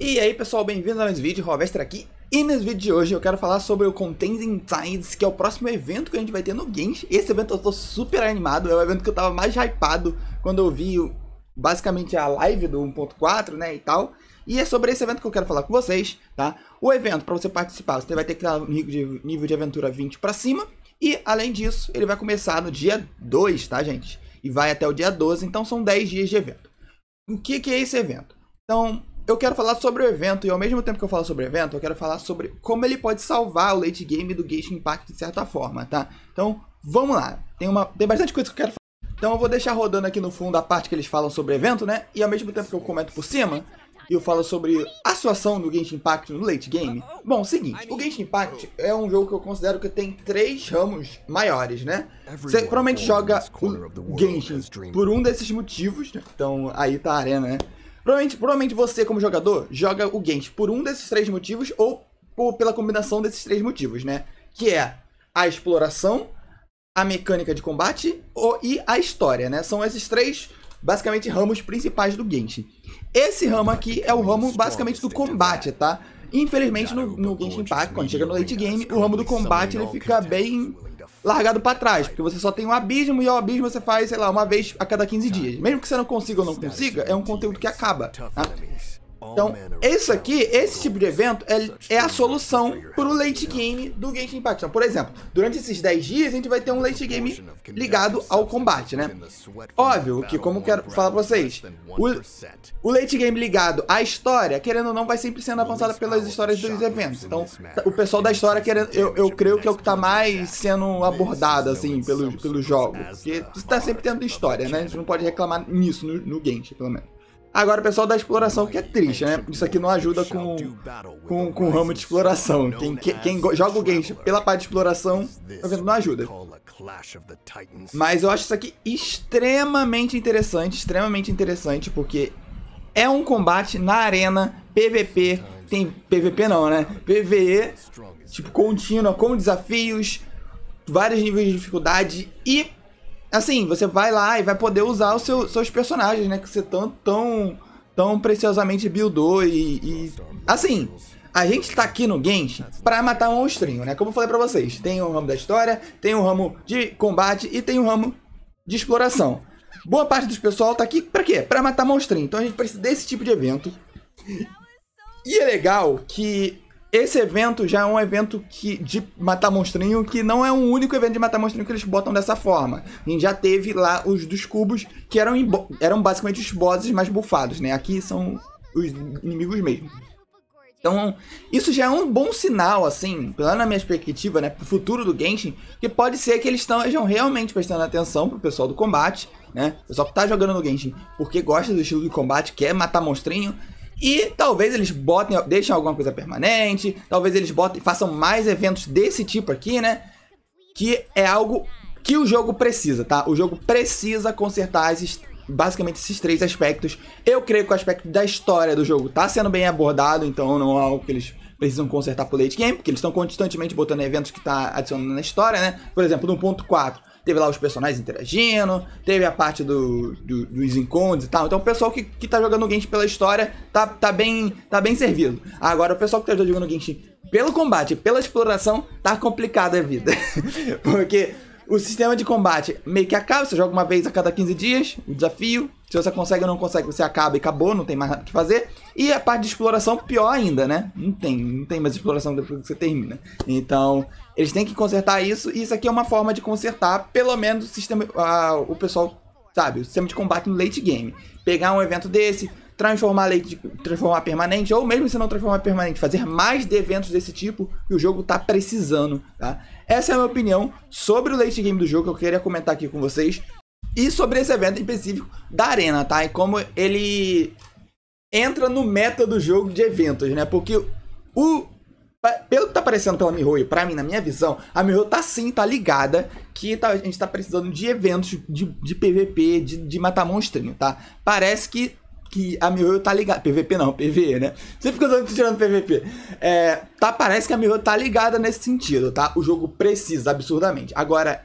E aí pessoal, bem-vindos a mais um vídeo, Rovestre aqui. E nesse vídeo de hoje eu quero falar sobre o Contending Tides, que é o próximo evento que a gente vai ter no Games Esse evento eu tô super animado, é o evento que eu tava mais hypado quando eu vi basicamente a live do 1.4, né, e tal. E é sobre esse evento que eu quero falar com vocês, tá? O evento, para você participar, você vai ter que estar no nível de aventura 20 para cima. E, além disso, ele vai começar no dia 2, tá, gente? E vai até o dia 12, então são 10 dias de evento. O que, que é esse evento? Então, eu quero falar sobre o evento e ao mesmo tempo que eu falo sobre o evento, eu quero falar sobre como ele pode salvar o late game do Genshin Impact de certa forma, tá? Então, vamos lá. Tem uma tem bastante coisa que eu quero falar. Então eu vou deixar rodando aqui no fundo a parte que eles falam sobre o evento, né? E ao mesmo tempo que eu comento por cima, e eu falo sobre a situação do Genshin Impact no late game. Bom, seguinte, o Genshin Impact é um jogo que eu considero que tem três ramos maiores, né? Você provavelmente joga o Genshin por um desses motivos, né? então aí tá a arena, né? Provavelmente, provavelmente você, como jogador, joga o Gent por um desses três motivos ou por, pela combinação desses três motivos, né? Que é a exploração, a mecânica de combate ou, e a história, né? São esses três, basicamente, ramos principais do Genshin. Esse ramo aqui é o ramo, basicamente, do combate, tá? Infelizmente, no, no Genshin Impact, quando chega no late game, o ramo do combate ele fica bem largado para trás, porque você só tem um abismo e o abismo você faz, sei lá, uma vez a cada 15 dias. Mesmo que você não consiga ou não é consiga, é um conteúdo que é acaba. Então, esse aqui, esse tipo de evento é, é a solução para o late game do Genshin Impact. Então, por exemplo, durante esses 10 dias a gente vai ter um late game ligado ao combate, né? Óbvio que, como eu quero falar para vocês, o, o, late game ligado à história, querendo ou não, vai sempre sendo avançado pelas histórias dos eventos. Então, tá, o pessoal da história, querendo, eu, eu creio que é o que está mais sendo abordado, assim, pelo, pelo jogo. Porque você está sempre tendo história, né? A gente não pode reclamar nisso no, no Genshin, pelo menos. Agora o pessoal da exploração que é triste, né? Isso aqui não ajuda com, com, com o ramo de exploração. Quem, quem, joga o game pela parte de exploração, tá não ajuda. Mas eu acho isso aqui extremamente interessante, extremamente interessante, porque é um combate na arena, PVP, tem PVP não, né? PVE, tipo, contínua, com desafios, vários níveis de dificuldade e assim, você vai lá e vai poder usar os seu, seus personagens, né? Que você tão, tão, tão preciosamente buildou e, e... Assim, a gente tá aqui no Genshin pra matar um monstrinho, né? Como eu falei pra vocês, tem o ramo da história, tem o ramo de combate e tem o ramo de exploração. Boa parte dos pessoal tá aqui pra quê? Pra matar monstrinho. Então a gente precisa desse tipo de evento. E é legal que esse evento já é um evento que, de matar monstrinho, que não é um único evento de matar monstrinho que eles botam dessa forma. A gente já teve lá os dos cubos, que eram, eram basicamente os bosses mais bufados, né? Aqui são os inimigos mesmo. Então, isso já é um bom sinal, assim, lá na minha perspectiva, né, pro futuro do Genshin, que pode ser que eles estejam realmente prestando atenção pro pessoal do combate, né, o pessoal que tá jogando no Genshin, porque gosta do estilo de combate, quer matar monstrinho, e talvez eles botem, deixem alguma coisa permanente, talvez eles botem, façam mais eventos desse tipo aqui, né? Que é algo que o jogo precisa, tá? O jogo precisa consertar esses, basicamente esses três aspectos. Eu creio que o aspecto da história do jogo tá sendo bem abordado, então não é algo que eles precisam consertar pro late game, porque eles estão constantemente botando eventos que tá adicionando na história, né? Por exemplo, no ponto 4, teve lá os personagens interagindo, teve a parte do, do dos encontros e tal. Então o pessoal que, que tá jogando Genshin pela história tá, tá, bem, tá bem servido. Agora o pessoal que tá jogando Genshin pelo combate, pela exploração, tá complicada a vida. Porque o sistema de combate meio que acaba, você joga uma vez a cada 15 dias, o desafio. Se você consegue ou não consegue, você acaba e acabou, não tem mais nada o que fazer. E a parte de exploração, pior ainda, né? Não tem, não tem mais exploração depois que você termina. Então, eles têm que consertar isso, e isso aqui é uma forma de consertar, pelo menos, o sistema. o pessoal, sabe, o sistema de combate no late game. Pegar um evento desse, transformar leite, transformar permanente, ou mesmo se não transformar permanente, fazer mais de eventos desse tipo que o jogo tá precisando, tá? Essa é a minha opinião sobre o late game do jogo que eu queria comentar aqui com vocês e sobre esse evento em específico da arena, tá? E como ele entra no meta do jogo de eventos, né? Porque o pelo que tá aparecendo pela Mihoyo, pra mim, na minha visão, a Mihoyo tá sim, tá ligada que tá, a gente tá precisando de eventos de, de PVP, de, de matar monstrinho, tá? Parece que que a Mihoyo tá ligada. PVP não, PVE, né? Sempre que eu tô tirando PVP. É, tá, parece que a Mihoyo tá ligada nesse sentido, tá? O jogo precisa absurdamente. Agora,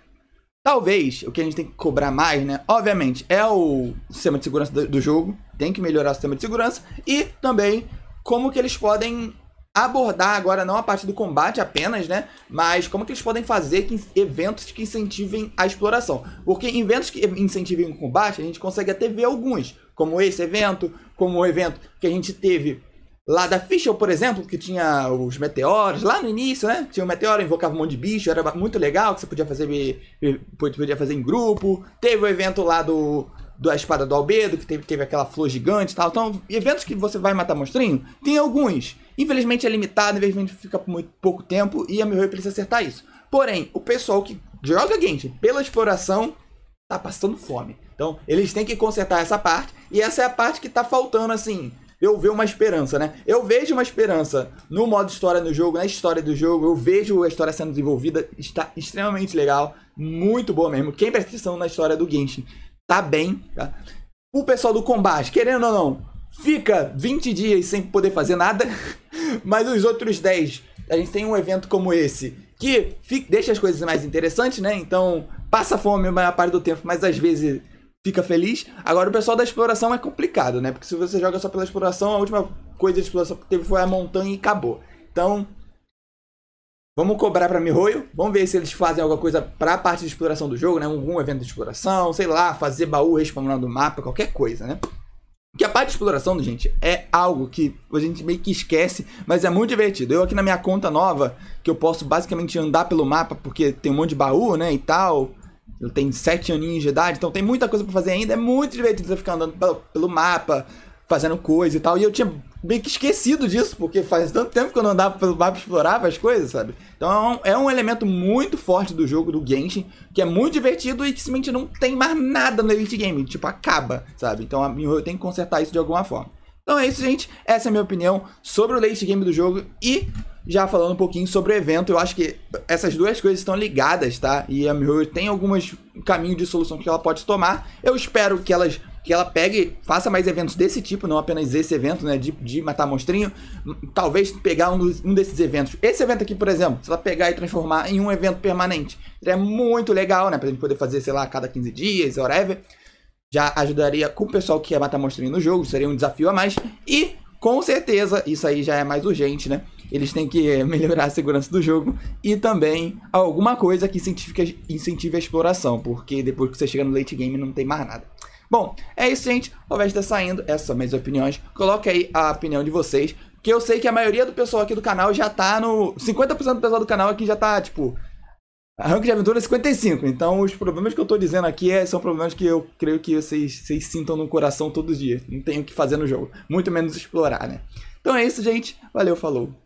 talvez o que a gente tem que cobrar mais, né? Obviamente, é o sistema de segurança do, jogo. Tem que melhorar o sistema de segurança. E também como que eles podem abordar agora não a parte do combate apenas, né? Mas como que eles podem fazer que, eventos que incentivem a exploração. Porque eventos que incentivem o combate, a gente consegue até ver alguns como esse evento, como o evento que a gente teve lá da Fischl, por exemplo, que tinha os meteoros lá no início, né? Tinha um meteoro, invocava um monte de bicho, era muito legal, que você podia fazer, podia fazer em grupo. Teve o evento lá do da espada do Albedo, que teve, teve aquela flor gigante e tal. Então, eventos que você vai matar monstrinho, tem alguns. Infelizmente é limitado, infelizmente fica por muito pouco tempo e a Mihoyo precisa acertar isso. Porém, o pessoal que joga Genshin pela exploração tá passando fome. Então, eles têm que consertar essa parte, e essa é a parte que tá faltando, assim, eu vejo uma esperança, né? Eu vejo uma esperança no modo história do jogo, na história do jogo. Eu vejo a história sendo desenvolvida, está extremamente legal, muito boa mesmo. Quem presta atenção na história do Genshin, tá bem, tá? O pessoal do combate, querendo ou não, fica 20 dias sem poder fazer nada, mas os outros 10, a gente tem um evento como esse que fica, deixa as coisas mais interessantes, né? Então, passa fome a maior parte do tempo, mas às vezes fica feliz. Agora, o pessoal da exploração é complicado, né? Porque se você joga só pela exploração, a última coisa de exploração que teve foi a montanha e acabou. Então, vamos cobrar pra Mihoyo. Vamos ver se eles fazem alguma coisa pra parte de exploração do jogo, né? Algum evento de exploração, sei lá, fazer baú respawnando o mapa, qualquer coisa, né? Que a parte de exploração, gente, é algo que a gente meio que esquece, mas é muito divertido. Eu aqui na minha conta nova, que eu posso basicamente andar pelo mapa porque tem um monte de baú, né, e tal, ele tem 7 aninhos de idade, então tem muita coisa para fazer ainda. É muito divertido você ficar andando pelo, pelo mapa, fazendo coisa e tal. E eu tinha meio que esquecido disso, porque faz tanto tempo que eu não andava pelo mapa explorava as coisas, sabe? Então é um, é um elemento muito forte do jogo, do Genshin, que é muito divertido e que simplesmente não tem mais nada no Elite Game. Tipo, acaba, sabe? Então a tenho que consertar isso de alguma forma. Então é isso, gente. Essa é a minha opinião sobre o late game do jogo e já falando um pouquinho sobre o evento, eu acho que essas duas coisas estão ligadas, tá? E a Mirror tem alguns caminhos de solução que ela pode tomar. Eu espero que elas que ela pegue, faça mais eventos desse tipo, não apenas esse evento, né, de, de matar monstrinho, talvez pegar um, dos, um desses eventos. Esse evento aqui, por exemplo, se ela pegar e transformar em um evento permanente, seria muito legal, né, pra gente poder fazer, sei lá, a cada 15 dias, whatever. Já ajudaria com o pessoal que quer matar monstrinho no jogo, seria um desafio a mais. E, com certeza, isso aí já é mais urgente, né, eles têm que melhorar a segurança do jogo e também alguma coisa que incentive, incentive a exploração, porque depois que você chega no late game não tem mais nada. Bom, é isso, gente. O Veste tá saindo. Essas minhas opiniões. Coloque aí a opinião de vocês. Que eu sei que a maioria do pessoal aqui do canal já tá no. 50% do pessoal do canal aqui já tá, tipo. Rank de aventura é 55. Então, os problemas que eu tô dizendo aqui é, são problemas que eu creio que vocês, vocês sintam no coração todo dia. Não tem o que fazer no jogo. Muito menos explorar, né? Então é isso, gente. Valeu, falou.